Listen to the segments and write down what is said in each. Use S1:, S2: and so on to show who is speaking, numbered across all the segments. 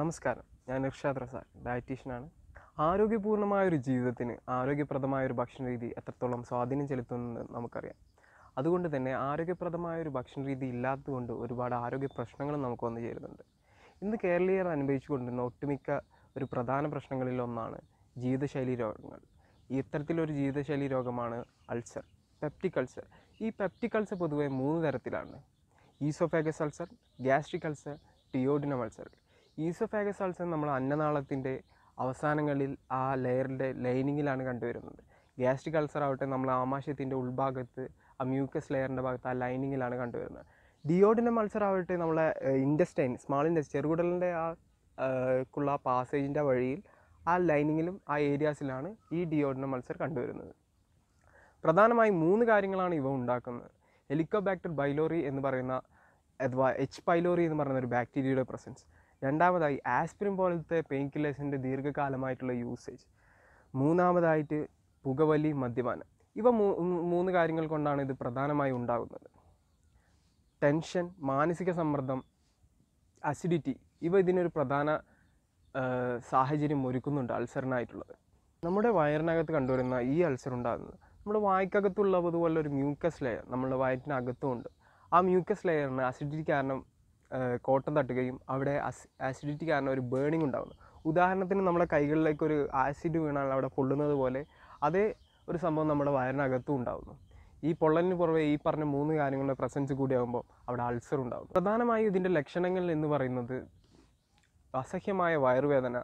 S1: നമസ്കാരം ഞാൻ ഇർഷാദ് റസാഖ് ഡയറ്റീഷ്യനാണ് ആരോഗ്യപൂർണ്ണമായ ഒരു ജീവിതത്തിന് ആരോഗ്യപ്രദമായ ഒരു ഭക്ഷണ രീതി എത്രത്തോളം സ്വാധീനം ചെലുത്തുമെന്ന് നമുക്കറിയാം അതുകൊണ്ട് തന്നെ ആരോഗ്യപ്രദമായ ഒരു ഭക്ഷണ രീതി ഇല്ലാത്തതുകൊണ്ട് ഒരുപാട് ആരോഗ്യ പ്രശ്നങ്ങളും നമുക്ക് വന്നു ചേരുന്നുണ്ട് ഇന്ന് കേരളീയർ അനുഭവിച്ചു കൊണ്ടിരുന്ന ഒട്ടുമിക്ക ഒരു പ്രധാന പ്രശ്നങ്ങളിൽ ഒന്നാണ് ജീവിതശൈലി രോഗങ്ങൾ ഇത്തരത്തിലൊരു ജീവിതശൈലി രോഗമാണ് അൾസർ പെപ്റ്റിക് അൾസർ ഈ പെപ്റ്റിക് അൾസർ പൊതുവെ മൂന്ന് തരത്തിലാണ് oesophagus ulcer gastric ulcer duodenum ulcer oesophagus ulcer നമ്മൾ അന്നനാളത്തിൻ്റെ അവസാനങ്ങളിൽ ആ ലെയറിൻ്റെ ലൈനിങ്ങിലാണ് കണ്ടുവരുന്നത് ഗ്യാസ്ട്രിക് അൾസർ ആവട്ടെ നമ്മൾ ആമാശയത്തിൻ്റെ ഉൾഭാഗത്ത് ആ മ്യൂക്കസ് ലെയറിൻ്റെ ഭാഗത്ത് ആ ലൈനിങ്ങിലാണ് കണ്ടുവരുന്നത് ഡിയോഡിനം അൾസർ ആവട്ടെ നമ്മളെ ഇൻഡസ്റ്റൈൻ സ്മാൾ ഇൻഡസ്റ്റ് ചെറുകുടലിൻ്റെ ആ ക്കുള്ള പാസേജിൻ്റെ വഴിയിൽ ആ ലൈനിങ്ങിലും ആ ഏരിയാസിലാണ് ഈ ഡിയോഡിനം അൾസർ കണ്ടുവരുന്നത് പ്രധാനമായും മൂന്ന് കാര്യങ്ങളാണ് ഇവ ഉണ്ടാക്കുന്നത് ഹെലിക്കോബാക്ടർ ബൈലോറി എന്ന് പറയുന്ന അഥവാ എച്ച് പൈലോറി എന്ന് പറയുന്ന ഒരു ബാക്ടീരിയയുടെ പ്രസൻസ് രണ്ടാമതായി ആസ്പിരിൻ പോലത്തെ പെയിൻ കില്ലേഴ്സിൻ്റെ ദീർഘകാലമായിട്ടുള്ള യൂസേജ് മൂന്നാമതായിട്ട് പുകവലി മദ്യപാനം ഇവ മൂന്ന് കാര്യങ്ങൾ കൊണ്ടാണ് ഇത് പ്രധാനമായി ഉണ്ടാകുന്നത് ടെൻഷൻ മാനസിക സമ്മർദ്ദം അസിഡിറ്റി ഇവ ഇതിനൊരു പ്രധാന സാഹചര്യം ഒരുക്കുന്നുണ്ട് അൾസറിനായിട്ടുള്ളത് നമ്മുടെ വയറിനകത്ത് കണ്ടുവരുന്ന ഈ അൾസർ ഉണ്ടാകുന്നത് നമ്മുടെ വായ്ക്കകത്തുള്ള അതുപോലെ ഒരു മ്യൂക്കസ് ലെയർ നമ്മുടെ വയറ്റിനകത്തുമുണ്ട് ആ മ്യൂക്കസ് ലെയറിന് അസിഡിറ്റി കാരണം കോട്ടൺ തട്ടുകയും അവിടെ ആസിഡിറ്റി കാരണം ഒരു ബേണിംഗ് ഉണ്ടാകുന്നു ഉദാഹരണത്തിന് നമ്മുടെ കൈകളിലേക്ക് ഒരു ആസിഡ് വീണാൽ അവിടെ പൊള്ളുന്നത് പോലെ അതേ ഒരു സംഭവം നമ്മുടെ വയറിനകത്തും ഉണ്ടാകുന്നു ഈ പൊള്ളലിന് പുറമെ ഈ പറഞ്ഞ മൂന്ന് കാര്യങ്ങളുടെ പ്രസൻസ് കൂടിയാകുമ്പോൾ അവിടെ അൾസർ ഉണ്ടാകും പ്രധാനമായും ഇതിൻ്റെ ലക്ഷണങ്ങൾ എന്ന് പറയുന്നത് അസഹ്യമായ വയറുവേദന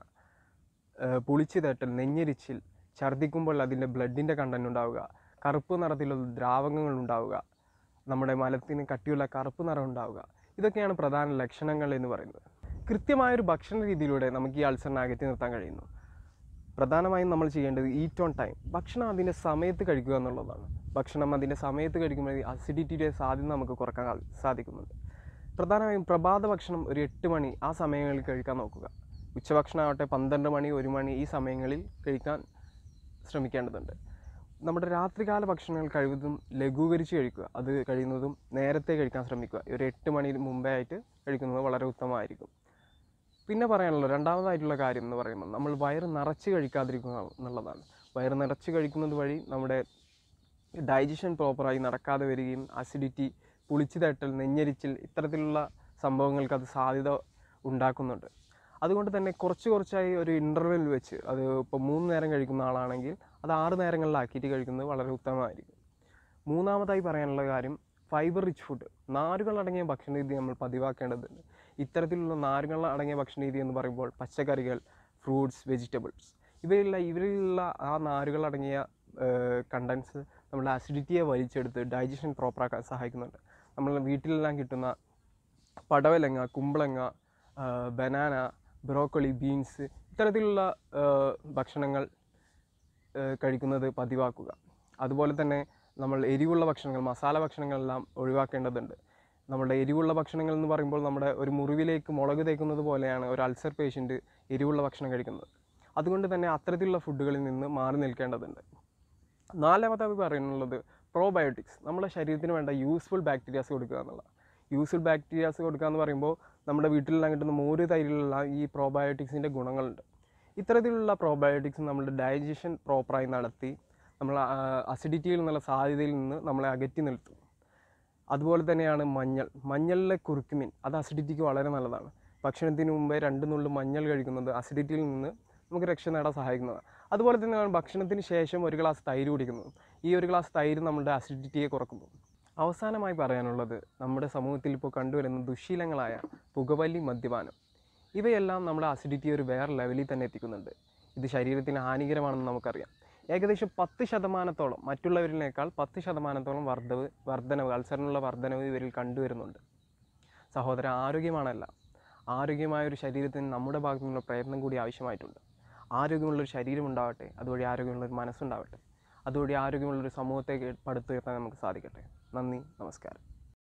S1: പുളിച്ചു തട്ടൽ നെഞ്ഞരിച്ചിൽ ഛർദ്ദിക്കുമ്പോൾ അതിൻ്റെ ബ്ലഡിൻ്റെ കണ്ടൻറ് ഉണ്ടാവുക കറുപ്പ് നിറത്തിലുള്ള ദ്രാവകങ്ങൾ ഉണ്ടാവുക നമ്മുടെ മലത്തിന് കട്ടിയുള്ള കറുപ്പ് നിറം ഉണ്ടാവുക ഇതൊക്കെയാണ് പ്രധാന ലക്ഷണങ്ങൾ എന്ന് പറയുന്നത് കൃത്യമായൊരു ഭക്ഷണ രീതിയിലൂടെ നമുക്ക് ഈ അൾസറിനെ അകറ്റി നിർത്താൻ കഴിയുന്നു പ്രധാനമായും നമ്മൾ ചെയ്യേണ്ടത് ഈറ്റ് ഓൺ ടൈം ഭക്ഷണം അതിൻ്റെ സമയത്ത് കഴിക്കുക എന്നുള്ളതാണ് ഭക്ഷണം അതിൻ്റെ സമയത്ത് കഴിക്കുമ്പോൾ അസിഡിറ്റിയുടെ സാധ്യത നമുക്ക് കുറക്കാൻ സാധിക്കുന്നുണ്ട് പ്രധാനമായും പ്രഭാത ഭക്ഷണം ഒരു എട്ട് മണി ആ സമയങ്ങളിൽ കഴിക്കാൻ നോക്കുക ഉച്ചഭക്ഷണം ആവട്ടെ പന്ത്രണ്ട് മണി ഒരു മണി ഈ സമയങ്ങളിൽ കഴിക്കാൻ ശ്രമിക്കേണ്ടതുണ്ട് നമ്മുടെ രാത്രികാല ഭക്ഷണങ്ങൾ കഴിവതും ലഘൂകരിച്ച് കഴിക്കുക അത് കഴിയുന്നതും നേരത്തെ കഴിക്കാൻ ശ്രമിക്കുക ഒരു എട്ട് മണി മുമ്പേ ആയിട്ട് കഴിക്കുന്നത് വളരെ ഉത്തമമായിരിക്കും പിന്നെ പറയാനുള്ള രണ്ടാമതായിട്ടുള്ള കാര്യം എന്ന് പറയുന്നത് നമ്മൾ വയറ് നിറച്ച് കഴിക്കാതിരിക്കുക എന്നുള്ളതാണ് വയറ് നിറച്ച് കഴിക്കുന്നത് വഴി നമ്മുടെ ഡൈജഷൻ പ്രോപ്പറായി നടക്കാതെ വരികയും അസിഡിറ്റി പുളിച്ചു തട്ടൽ നെഞ്ഞരിച്ചിൽ ഇത്തരത്തിലുള്ള സംഭവങ്ങൾക്ക് അത് സാധ്യത ഉണ്ടാക്കുന്നുണ്ട് അതുകൊണ്ട് തന്നെ കുറച്ച് കുറച്ചായി ഒരു ഇൻ്റർവെൽ വെച്ച് അത് ഇപ്പോൾ മൂന്ന് നേരം കഴിക്കുന്ന ആളാണെങ്കിൽ അത് ആറ് നേരങ്ങളിലാക്കിയിട്ട് കഴിക്കുന്നത് വളരെ ഉത്തമമായിരിക്കും മൂന്നാമതായി പറയാനുള്ള കാര്യം ഫൈബർ റിച്ച് ഫുഡ് നാരുകൾ അടങ്ങിയ ഭക്ഷണ രീതി നമ്മൾ പതിവാക്കേണ്ടതുണ്ട് ഇത്തരത്തിലുള്ള നാരുകൾ അടങ്ങിയ ഭക്ഷണ രീതി എന്ന് പറയുമ്പോൾ പച്ചക്കറികൾ ഫ്രൂട്ട്സ് വെജിറ്റബിൾസ് ഇവയുള്ള ഇവരിലുള്ള ആ നാരുകൾ അടങ്ങിയ കണ്ടൻസ് നമ്മുടെ അസിഡിറ്റിയെ വലിച്ചെടുത്ത് ഡൈജഷൻ പ്രോപ്പറാക്കാൻ സഹായിക്കുന്നുണ്ട് നമ്മൾ വീട്ടിലെല്ലാം കിട്ടുന്ന പടവലങ്ങ കുമ്പളങ്ങ ബനാന ബ്രോക്കോളി ബീൻസ് ഇത്തരത്തിലുള്ള ഭക്ഷണങ്ങൾ കഴിക്കുന്നത് പതിവാക്കുക അതുപോലെ തന്നെ നമ്മൾ എരിവുള്ള ഭക്ഷണങ്ങൾ മസാല ഭക്ഷണങ്ങളെല്ലാം ഒഴിവാക്കേണ്ടതുണ്ട് നമ്മുടെ എരിവുള്ള ഭക്ഷണങ്ങൾ എന്ന് പറയുമ്പോൾ നമ്മുടെ ഒരു മുറിവിലേക്ക് മുളക് തേക്കുന്നത് പോലെയാണ് ഒരു അൾസർ പേഷ്യൻ്റ് എരിവുള്ള ഭക്ഷണം കഴിക്കുന്നത് അതുകൊണ്ട് തന്നെ അത്തരത്തിലുള്ള ഫുഡുകളിൽ നിന്ന് മാറി നിൽക്കേണ്ടതുണ്ട് നാലാമതായി പറയാനുള്ളത് പ്രോബയോട്ടിക്സ് നമ്മുടെ ശരീരത്തിന് വേണ്ട യൂസ്ഫുൾ ബാക്ടീരിയാസ് കൊടുക്കുക എന്നുള്ള യൂസ്ഫുൾ ബാക്ടീരിയാസ് കൊടുക്കുക എന്ന് പറയുമ്പോൾ നമ്മുടെ വീട്ടിലെല്ലാം കിട്ടുന്ന മോര് തൈരിലുള്ള ഈ പ്രോബയോട്ടിക്സിൻ്റെ ഗുണങ്ങളുണ്ട് ഇത്തരത്തിലുള്ള പ്രോബയോട്ടിക്സ് നമ്മുടെ ഡൈജഷൻ പ്രോപ്പറായി നടത്തി നമ്മൾ അസിഡിറ്റിയിൽ നിന്നുള്ള സാധ്യതയിൽ നിന്ന് നമ്മളെ അകറ്റി നിർത്തും അതുപോലെ തന്നെയാണ് മഞ്ഞൾ മഞ്ഞളിലെ കുറുക്കുമിൻ അത് അസിഡിറ്റിക്ക് വളരെ നല്ലതാണ് ഭക്ഷണത്തിന് മുമ്പേ രണ്ട് നുള്ളു മഞ്ഞൾ കഴിക്കുന്നത് അസിഡിറ്റിയിൽ നിന്ന് നമുക്ക് രക്ഷ നേടാൻ സഹായിക്കുന്നതാണ് അതുപോലെ തന്നെയാണ് ഭക്ഷണത്തിന് ശേഷം ഒരു ഗ്ലാസ് തൈര് കുടിക്കുന്നത് ഈ ഒരു ഗ്ലാസ് തൈര് നമ്മുടെ അസിഡിറ്റിയെ കുറക്കുന്നു അവസാനമായി പറയാനുള്ളത് നമ്മുടെ സമൂഹത്തിൽ ഇപ്പോൾ കണ്ടുവരുന്ന ദുശീലങ്ങളായ പുകവലി മദ്യപാനം ഇവയെല്ലാം നമ്മുടെ അസിഡിറ്റി ഒരു വേറെ ലെവലിൽ തന്നെ എത്തിക്കുന്നുണ്ട് ഇത് ശരീരത്തിന് ഹാനികരമാണെന്ന് നമുക്കറിയാം ഏകദേശം പത്ത് ശതമാനത്തോളം മറ്റുള്ളവരിനേക്കാൾ പത്ത് ശതമാനത്തോളം വർദ്ധവ് വർധനവ് അൽസറിനുള്ള വർധനവ് ഇവരിൽ കണ്ടുവരുന്നുണ്ട് സഹോദര ആരോഗ്യമാണല്ല ആരോഗ്യമായ ഒരു ശരീരത്തിന് നമ്മുടെ ഭാഗത്തു നിന്നുള്ള പ്രയത്നം കൂടി ആവശ്യമായിട്ടുണ്ട് ആരോഗ്യമുള്ളൊരു ശരീരം ഉണ്ടാവട്ടെ അതുവഴി ആരോഗ്യമുള്ളൊരു മനസ്സുണ്ടാവട്ടെ അതുവഴി ആരോഗ്യമുള്ളൊരു സമൂഹത്തെ പടുത്തുയർത്താൻ നമുക്ക് സാധിക്കട്ടെ നന്ദി നമസ്കാരം